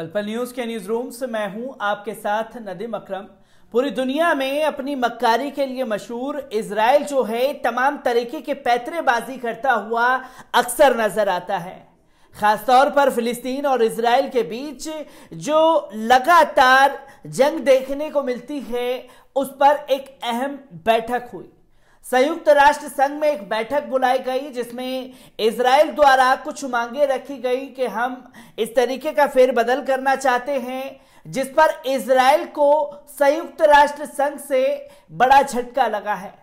पलपल News के newsroom से मैं हूं आपके साथ नदीम अकरम पूरी दुनिया में अपनी मक्कारी के लिए मशहूर इसराइल जो है तमाम तरीके के पैतरेबाजी करता हुआ अक्सर नजर आता है खासतौर पर फिलिस्तीन और इसराइल के बीच जो लगातार जंग देखने को मिलती है उस पर एक अहम बैठक हुई संयुक्त राष्ट्र संघ में एक बैठक बुलाई गई जिसमें इसराइल द्वारा कुछ मांगे रखी गई कि हम इस तरीके का फेरबदल करना चाहते हैं जिस पर इसराइल को संयुक्त राष्ट्र संघ से बड़ा झटका लगा है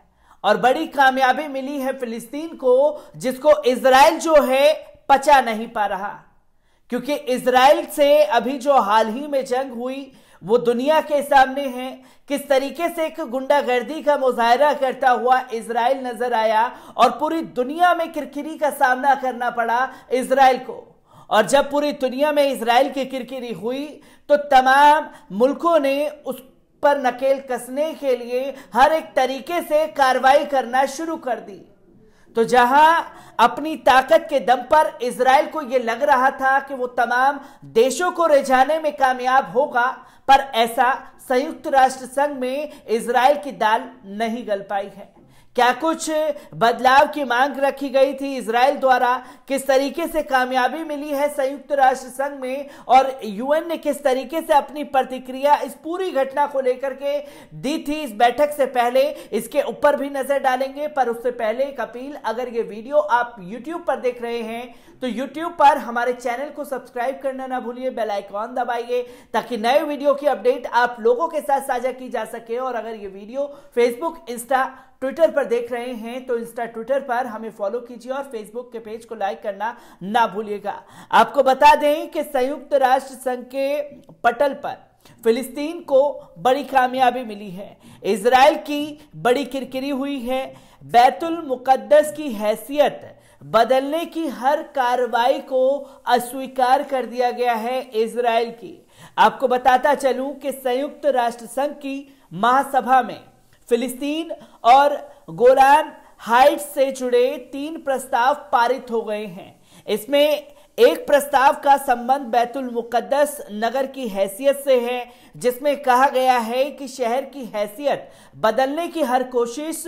और बड़ी कामयाबी मिली है फिलिस्तीन को जिसको इसराइल जो है पचा नहीं पा रहा क्योंकि इसराइल से अभी जो हाल ही में जंग हुई वो दुनिया के सामने हैं किस तरीके से एक गुंडागर्दी का मुजाहरा करता हुआ इसराइल नजर आया और पूरी दुनिया में किरकिरी का सामना करना पड़ा इसराइल को और जब पूरी दुनिया में इसराइल की किरकिरी हुई तो तमाम मुल्कों ने उस पर नकेल कसने के लिए हर एक तरीके से कार्रवाई करना शुरू कर दी तो जहां अपनी ताकत के दम पर इसराइल को यह लग रहा था कि वो तमाम देशों को रिझाने में कामयाब होगा पर ऐसा संयुक्त राष्ट्र संघ में इसराइल की दाल नहीं गल पाई है क्या कुछ बदलाव की मांग रखी गई थी इसराइल द्वारा किस तरीके से कामयाबी मिली है संयुक्त राष्ट्र संघ में और यूएन ने किस तरीके से अपनी प्रतिक्रिया इस पूरी घटना को लेकर के दी थी इस बैठक से पहले इसके ऊपर भी नजर डालेंगे पर उससे पहले एक अपील अगर ये वीडियो आप यूट्यूब पर देख रहे हैं तो यूट्यूब पर हमारे चैनल को सब्सक्राइब करना ना भूलिए बेल आइकॉन दबाइए ताकि नए वीडियो की अपडेट आप लोगों के साथ साझा की जा सके और अगर ये वीडियो फेसबुक इंस्टा ट्विटर पर देख रहे हैं तो इंस्टा ट्विटर पर हमें फॉलो कीजिए और फेसबुक के पेज को लाइक करना ना भूलिएगा आपको बता दें कि संयुक्त राष्ट्र संघ के पटल पर फिलिस्तीन को बड़ी कामयाबी मिली है इसराइल की बड़ी किरकिरी हुई है बैतुल मुकद्दस की हैसियत बदलने की हर कार्रवाई को अस्वीकार कर दिया गया है इसराइल की आपको बताता चलूं कि संयुक्त राष्ट्र संघ की महासभा में फिलिस्तीन और गोलान हाइट से जुड़े तीन प्रस्ताव पारित हो गए हैं इसमें एक प्रस्ताव का संबंध बैतुल मुकद्दस नगर की हैसियत से है जिसमें कहा गया है कि शहर की हैसियत बदलने की हर कोशिश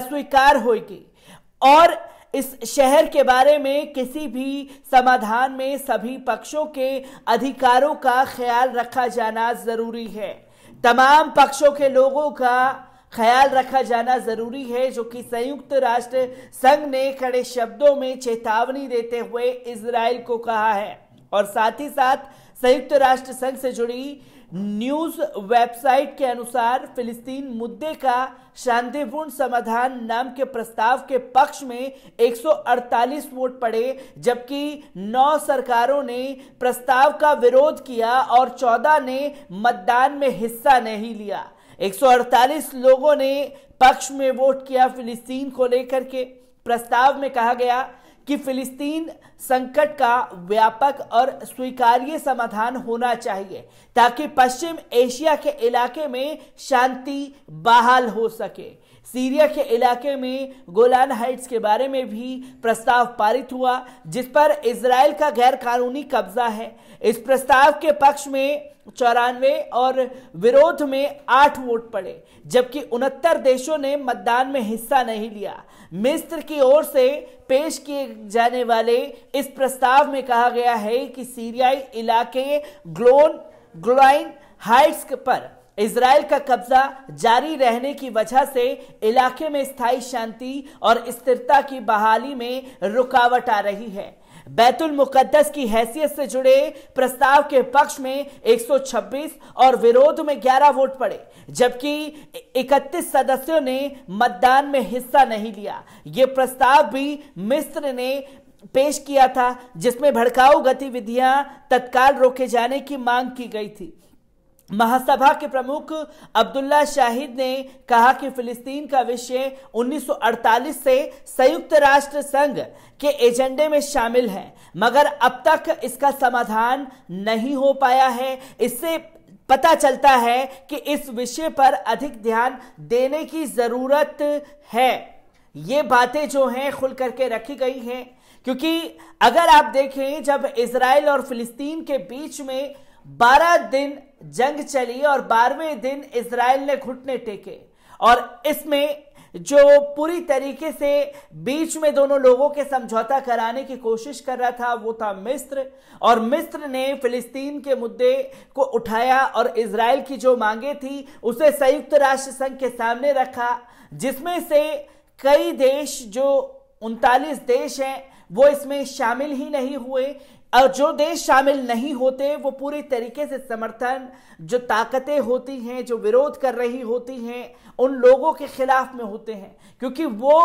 अस्वीकार होगी और इस शहर के बारे में किसी भी समाधान में सभी पक्षों के अधिकारों का ख्याल रखा जाना ज़रूरी है तमाम पक्षों के लोगों का ख्याल रखा जाना जरूरी है जो कि संयुक्त राष्ट्र संघ ने खड़े शब्दों में चेतावनी देते हुए इसराइल को कहा है और साथ ही साथ संयुक्त राष्ट्र संघ से जुड़ी न्यूज वेबसाइट के अनुसार फिलिस्तीन मुद्दे का शांतिपूर्ण समाधान नाम के प्रस्ताव के पक्ष में 148 वोट पड़े जबकि नौ सरकारों ने प्रस्ताव का विरोध किया और 14 ने मतदान में हिस्सा नहीं लिया 148 लोगों ने पक्ष में वोट किया फिलिस्तीन को लेकर के प्रस्ताव में कहा गया कि फिलिस्तीन संकट का व्यापक और स्वीकार्य समाधान होना चाहिए ताकि पश्चिम एशिया के इलाके में शांति बहाल हो सके सीरिया के इलाके में गोलान हाइट्स के बारे में भी प्रस्ताव पारित हुआ जिस पर इसराइल का गैर कानूनी कब्जा है इस प्रस्ताव के पक्ष में चौरानवे और विरोध में आठ वोट पड़े जबकि उनहत्तर देशों ने मतदान में हिस्सा नहीं लिया मिस्र की ओर से पेश किए जाने वाले इस प्रस्ताव में कहा गया है कि सीरियाई इलाके ग्लोन ग्लोइन हाइट्स पर इसराइल का कब्जा जारी रहने की वजह से इलाके में स्थायी शांति और स्थिरता की बहाली में रुकावट आ रही है बैतुल मुकद्दस की हैसियत से जुड़े प्रस्ताव के पक्ष में 126 और विरोध में 11 वोट पड़े जबकि 31 सदस्यों ने मतदान में हिस्सा नहीं लिया ये प्रस्ताव भी मिस्र ने पेश किया था जिसमें भड़काऊ गतिविधियां तत्काल रोके जाने की मांग की गई थी महासभा के प्रमुख अब्दुल्ला शाहिद ने कहा कि फिलिस्तीन का विषय 1948 से संयुक्त राष्ट्र संघ के एजेंडे में शामिल है मगर अब तक इसका समाधान नहीं हो पाया है इससे पता चलता है कि इस विषय पर अधिक ध्यान देने की जरूरत है ये बातें जो हैं खुल करके रखी गई हैं क्योंकि अगर आप देखें जब इसराइल और फिलिस्तीन के बीच में 12 दिन जंग चली और बारहवें दिन इसराइल ने घुटने टेके और इसमें जो पूरी तरीके से बीच में दोनों लोगों के समझौता कराने की कोशिश कर रहा था वो था मिस्र और मिस्र ने फिलिस्तीन के मुद्दे को उठाया और इसराइल की जो मांगे थी उसे संयुक्त राष्ट्र संघ के सामने रखा जिसमें से कई देश जो उनतालीस देश हैं वो इसमें शामिल ही नहीं हुए और जो देश शामिल नहीं होते वो पूरी तरीके से समर्थन जो ताकतें होती हैं जो विरोध कर रही होती हैं उन लोगों के खिलाफ में होते हैं क्योंकि वो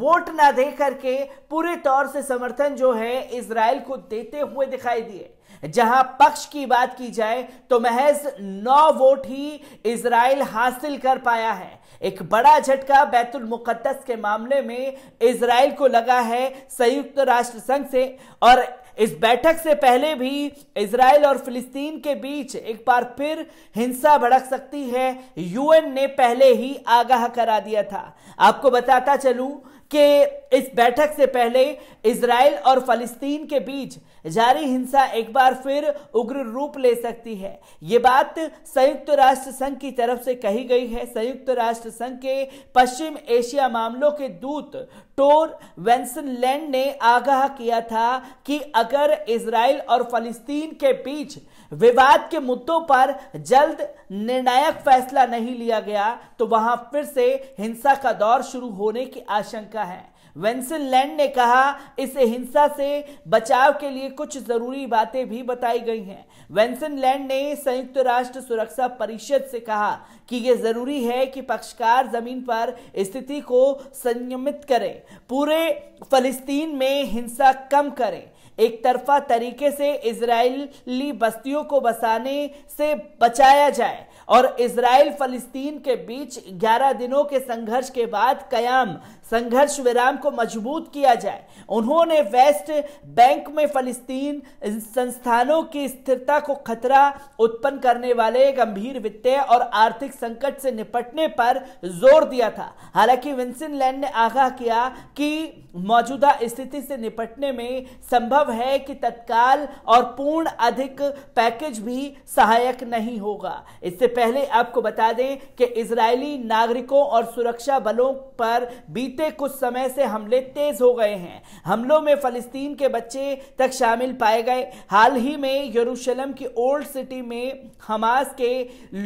वोट ना दे करके पूरे तौर से समर्थन जो है इसराइल को देते हुए दिखाई दिए जहां पक्ष की बात की जाए तो महज नौ वोट ही इसराइल हासिल कर पाया है एक बड़ा झटका बैतुल मुकद्दस के मामले में इसराइल को लगा है संयुक्त राष्ट्र संघ से और इस बैठक से पहले भी इसराइल और फिलिस्तीन के बीच एक बार फिर हिंसा भड़क सकती है यूएन ने पहले ही आगाह करा दिया था आपको बताता चलूं कि इस बैठक से पहले इसराइल और फलस्तीन के बीच जारी हिंसा एक बार फिर उग्र रूप ले सकती है ये बात संयुक्त राष्ट्र संघ की तरफ से कही गई है संयुक्त राष्ट्र संघ के पश्चिम एशिया मामलों के दूत टोर वेंसनलैंड ने आगाह किया था कि अगर इसराइल और फलिस्तीन के बीच विवाद के मुद्दों पर जल्द निर्णायक फैसला नहीं लिया गया तो वहां फिर से हिंसा का दौर शुरू होने की आशंका है वेंसन लैंड ने कहा इस हिंसा से बचाव के लिए कुछ जरूरी बातें भी बताई गई हैं वेंसन लैंड ने संयुक्त राष्ट्र सुरक्षा परिषद से कहा कि यह जरूरी है कि पक्षकार जमीन पर स्थिति को संयमित करें पूरे फलस्तीन में हिंसा कम करें एक तरफा तरीके से इसराइली बस्तियों को बसाने से बचाया जाए और इसराइल फलिस्तीन के बीच 11 दिनों के संघर्ष के बाद कयाम संघर्ष विराम को मजबूत किया जाए उन्होंने वेस्ट बैंक में फलिस्तीन संस्थानों की स्थिरता को खतरा उत्पन्न करने वाले गंभीर वित्तीय और आर्थिक संकट से निपटने पर जोर दिया था हालांकि विंसन लैंड ने आगाह किया कि मौजूदा स्थिति से निपटने में संभव संभव है कि तत्काल और पूर्ण अधिक पैकेज भी सहायक नहीं होगा इससे पहले आपको बता दें कि इजरायली नागरिकों और सुरक्षा बलों पर बीते कुछ समय से हमले तेज हो गए हैं हमलों में फलस्तीन के बच्चे तक शामिल पाए गए हाल ही में यरूशलेम की ओल्ड सिटी में हमास के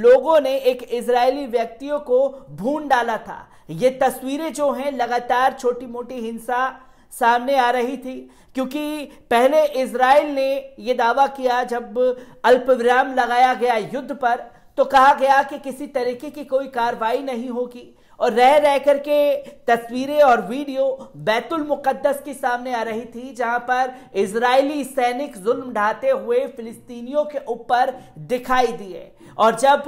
लोगों ने एक इसराइली व्यक्तियों को भून डाला था ये तस्वीरें जो हैं लगातार छोटी मोटी हिंसा सामने आ रही थी क्योंकि पहले इसराइल ने यह दावा किया जब अल्पविराम लगाया गया युद्ध पर तो कहा गया कि किसी तरीके की कोई कार्रवाई नहीं होगी और रह रह करके तस्वीरें और वीडियो बैतुल मुकद्दस के सामने आ रही थी जहां पर इजरायली सैनिक जुल्म ढाते हुए फिलिस्तीनियों के ऊपर दिखाई दिए और जब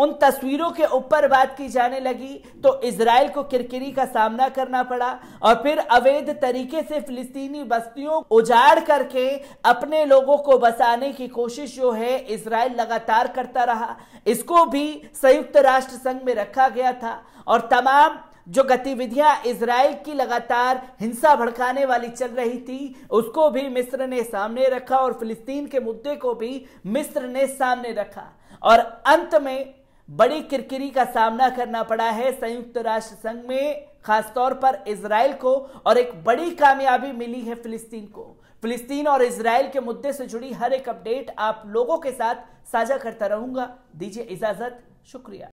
उन तस्वीरों के ऊपर बात की जाने लगी तो इसराइल को किरकिरी का सामना करना पड़ा और फिर अवैध तरीके से फिलिस्तीनी बस्तियों उजाड़ करके अपने लोगों को बसाने की कोशिश जो है इसराइल लगातार करता रहा इसको भी संयुक्त राष्ट्र संघ में रखा गया था और तमाम जो गतिविधियां इसराइल की लगातार हिंसा भड़काने वाली चल रही थी उसको भी मिस्र ने सामने रखा और फिलिस्तीन के मुद्दे को भी मिस्र ने सामने रखा और अंत में बड़ी किरकिरी का सामना करना पड़ा है संयुक्त राष्ट्र संघ में खासतौर पर इसराइल को और एक बड़ी कामयाबी मिली है फिलिस्तीन को फिलिस्तीन और इसराइल के मुद्दे से जुड़ी हर एक अपडेट आप लोगों के साथ साझा करता रहूंगा दीजिए इजाजत शुक्रिया